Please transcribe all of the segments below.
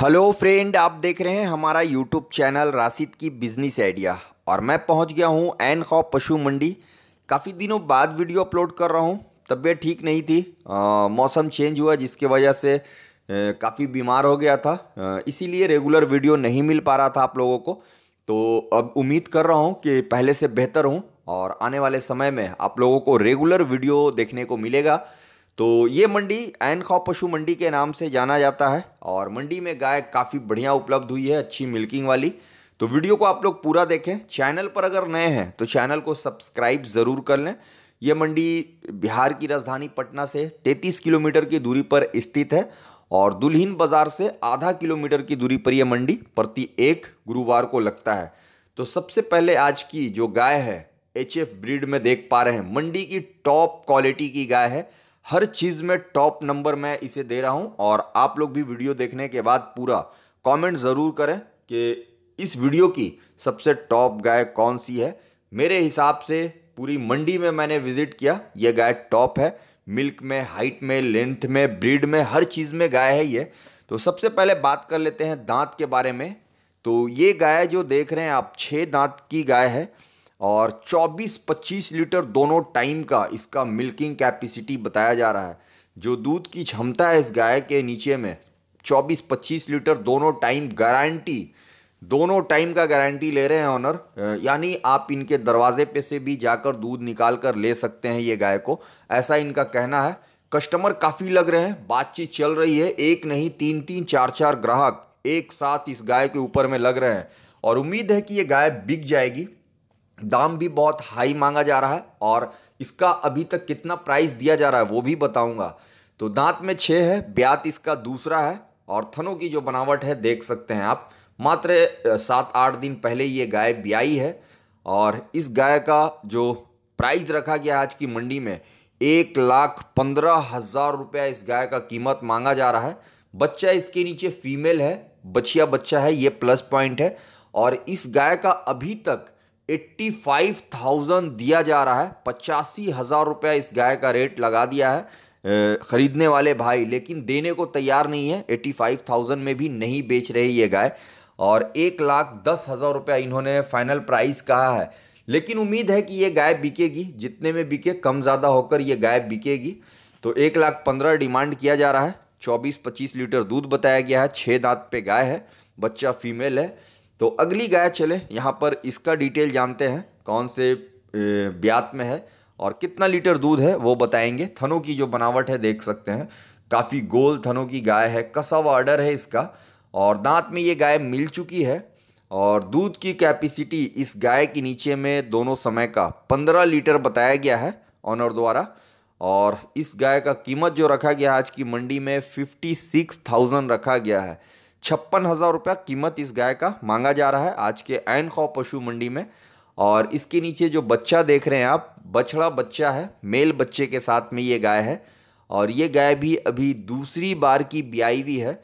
hello friend आप देख रहे हैं हमारा यूट्यूब चैनल राशिद की बिजनेस आइडिया और मैं पहुंच गया हूं एन खॉ पशु मंडी काफ़ी दिनों बाद वीडियो अपलोड कर रहा हूं तबीयत ठीक नहीं थी आ, मौसम चेंज हुआ जिसके वजह से काफ़ी बीमार हो गया था इसीलिए रेगुलर वीडियो नहीं मिल पा रहा था आप लोगों को तो अब उम्मीद कर रहा हूँ कि पहले से बेहतर हूँ और आने वाले समय में आप लोगों को रेगुलर वीडियो देखने को मिलेगा तो ये मंडी एनखॉ पशु मंडी के नाम से जाना जाता है और मंडी में गाय काफ़ी बढ़िया उपलब्ध हुई है अच्छी मिल्किंग वाली तो वीडियो को आप लोग पूरा देखें चैनल पर अगर नए हैं तो चैनल को सब्सक्राइब ज़रूर कर लें ये मंडी बिहार की राजधानी पटना से 33 किलोमीटर की दूरी पर स्थित है और दुल्हीन बाज़ार से आधा किलोमीटर की दूरी पर यह मंडी प्रति एक गुरुवार को लगता है तो सबसे पहले आज की जो गाय है एच ब्रीड में देख पा रहे हैं मंडी की टॉप क्वालिटी की गाय है हर चीज़ में टॉप नंबर मैं इसे दे रहा हूँ और आप लोग भी वीडियो देखने के बाद पूरा कमेंट ज़रूर करें कि इस वीडियो की सबसे टॉप गाय कौन सी है मेरे हिसाब से पूरी मंडी में मैंने विजिट किया ये गाय टॉप है मिल्क में हाइट में लेंथ में ब्रीड में हर चीज़ में गाय है ये तो सबसे पहले बात कर लेते हैं दांत के बारे में तो ये गाय जो देख रहे हैं आप छः दांत की गाय है और 24-25 लीटर दोनों टाइम का इसका मिल्किंग कैपेसिटी बताया जा रहा है जो दूध की क्षमता है इस गाय के नीचे में 24-25 लीटर दोनों टाइम गारंटी दोनों टाइम का गारंटी ले रहे हैं ऑनर यानी आप इनके दरवाजे पे से भी जाकर दूध निकाल कर ले सकते हैं ये गाय को ऐसा इनका कहना है कस्टमर काफ़ी लग रहे हैं बातचीत चल रही है एक नहीं तीन तीन चार चार ग्राहक एक साथ इस गाय के ऊपर में लग रहे हैं और उम्मीद है कि ये गाय बिक जाएगी दाम भी बहुत हाई मांगा जा रहा है और इसका अभी तक कितना प्राइस दिया जा रहा है वो भी बताऊंगा तो दांत में छः है ब्यात इसका दूसरा है और थनों की जो बनावट है देख सकते हैं आप मात्र सात आठ दिन पहले ये गाय ब्याई है और इस गाय का जो प्राइस रखा गया आज की मंडी में एक लाख पंद्रह हज़ार रुपया इस गाय का कीमत मांगा जा रहा है बच्चा इसके नीचे फीमेल है बछिया बच्चा है ये प्लस पॉइंट है और इस गाय का अभी तक एट्टी फाइव थाउजेंड दिया जा रहा है पचासी हज़ार रुपया इस गाय का रेट लगा दिया है ख़रीदने वाले भाई लेकिन देने को तैयार नहीं है एट्टी फाइव थाउजेंड में भी नहीं बेच रही ये गाय और एक लाख दस हज़ार रुपया इन्होंने फाइनल प्राइस कहा है लेकिन उम्मीद है कि ये गाय बिकेगी जितने में बिके कम ज़्यादा होकर ये गाय बिकेगी तो एक लाख पंद्रह डिमांड किया जा रहा है चौबीस पच्चीस लीटर दूध बताया गया है छः दांत पे गाय है बच्चा फीमेल है तो अगली गाय चले यहाँ पर इसका डिटेल जानते हैं कौन से ब्यात में है और कितना लीटर दूध है वो बताएंगे थनों की जो बनावट है देख सकते हैं काफ़ी गोल थनों की गाय है कसा हुआ है इसका और दांत में ये गाय मिल चुकी है और दूध की कैपेसिटी इस गाय के नीचे में दोनों समय का पंद्रह लीटर बताया गया है ऑनर द्वारा और इस गाय का कीमत जो रखा गया आज की मंडी में फिफ्टी सिक्स थाउजेंड रखा गया है छप्पन हज़ार रुपया कीमत इस गाय का मांगा जा रहा है आज के एन खौ पशु मंडी में और इसके नीचे जो बच्चा देख रहे हैं आप बछड़ा बच्चा है मेल बच्चे के साथ में ये गाय है और ये गाय भी अभी दूसरी बार की ब्याई हुई है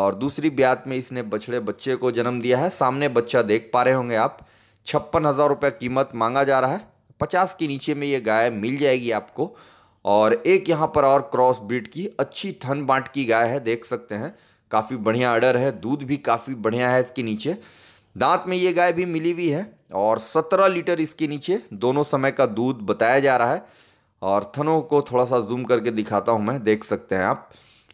और दूसरी ब्यात में इसने बछड़े बच्चे को जन्म दिया है सामने बच्चा देख पा रहे होंगे आप छप्पन हज़ार रुपये कीमत मांगा जा रहा है पचास के नीचे में ये गाय मिल जाएगी आपको और एक यहाँ पर और क्रॉस ब्रिड की अच्छी थन बाँट की गाय है देख सकते हैं काफ़ी बढ़िया अडर है दूध भी काफ़ी बढ़िया है इसके नीचे दांत में ये गाय भी मिली हुई है और सत्रह लीटर इसके नीचे दोनों समय का दूध बताया जा रहा है और थनों को थोड़ा सा जूम करके दिखाता हूँ मैं देख सकते हैं आप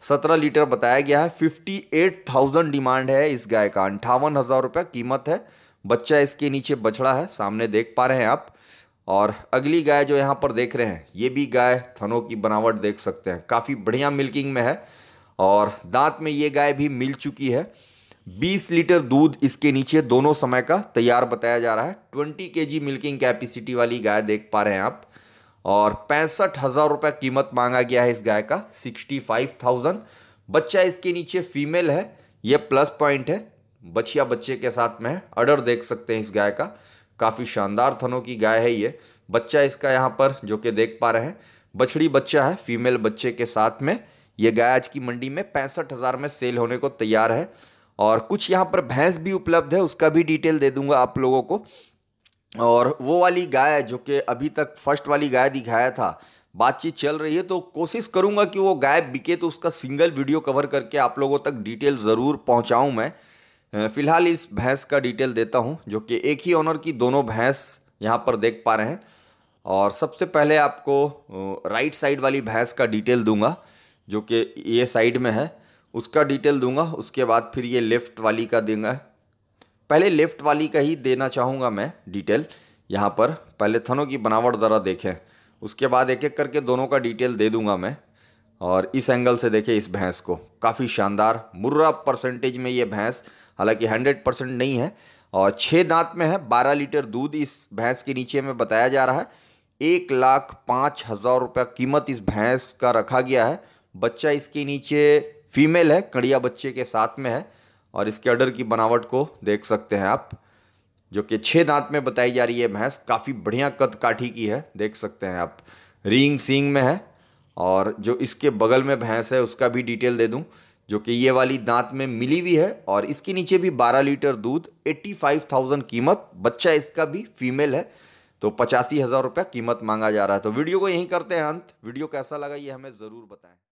सत्रह लीटर बताया गया है फिफ्टी एट थाउजेंड डिमांड है इस गाय का अंठावन हज़ार रुपये कीमत है बच्चा इसके नीचे बछड़ा है सामने देख पा रहे हैं आप और अगली गाय जो यहाँ पर देख रहे हैं ये भी गाय थनों की बनावट देख सकते हैं काफ़ी बढ़िया मिल्किंग में है और दांत में ये गाय भी मिल चुकी है 20 लीटर दूध इसके नीचे दोनों समय का तैयार बताया जा रहा है 20 के जी मिल्किंग कैपेसिटी वाली गाय देख पा रहे हैं आप और पैंसठ हज़ार रुपये कीमत मांगा गया है इस गाय का सिक्सटी फाइव थाउजेंड बच्चा इसके नीचे फीमेल है ये प्लस पॉइंट है बछिया बच्चे के साथ में है अडर देख सकते हैं इस गाय का काफ़ी शानदार थनों की गाय है ये बच्चा इसका यहाँ पर जो कि देख पा रहे हैं बछड़ी बच्चा है फीमेल बच्चे के साथ में ये गाय आज की मंडी में पैंसठ हज़ार में सेल होने को तैयार है और कुछ यहाँ पर भैंस भी उपलब्ध है उसका भी डिटेल दे दूंगा आप लोगों को और वो वाली गाय जो कि अभी तक फर्स्ट वाली गाय दिखाया था बातचीत चल रही है तो कोशिश करूंगा कि वो गाय बिके तो उसका सिंगल वीडियो कवर करके आप लोगों तक डिटेल ज़रूर पहुंचाऊं मैं फ़िलहाल इस भैंस का डिटेल देता हूं जो कि एक ही ऑनर की दोनों भैंस यहां पर देख पा रहे हैं और सबसे पहले आपको राइट साइड वाली भैंस का डिटेल दूंगा जो कि ये साइड में है उसका डिटेल दूंगा उसके बाद फिर ये लेफ़्ट वाली का देंगे पहले लेफ़्ट वाली का ही देना चाहूँगा मैं डिटेल यहाँ पर पहले थनों की बनावट ज़रा देखें उसके बाद एक एक करके दोनों का डिटेल दे दूंगा मैं और इस एंगल से देखें इस भैंस को काफ़ी शानदार मुर्रा परसेंटेज में ये भैंस हालांकि हंड्रेड परसेंट नहीं है और छः दांत में है बारह लीटर दूध इस भैंस के नीचे में बताया जा रहा है एक लाख पाँच हज़ार रुपया कीमत इस भैंस का रखा गया है बच्चा इसके नीचे फीमेल है कड़िया बच्चे के साथ में है और इसके अडर की बनावट को देख सकते हैं आप जो कि छः दांत में बताई जा रही है भैंस काफ़ी बढ़िया कद काठी की है देख सकते हैं आप रींग सींग में है और जो इसके बगल में भैंस है उसका भी डिटेल दे दूं जो कि ये वाली दांत में मिली हुई है और इसके नीचे भी 12 लीटर दूध 85,000 कीमत बच्चा इसका भी फीमेल है तो पचासी हज़ार रुपया कीमत मांगा जा रहा है तो वीडियो को यहीं करते हैं अंत वीडियो कैसा लगा ये हमें ज़रूर बताएं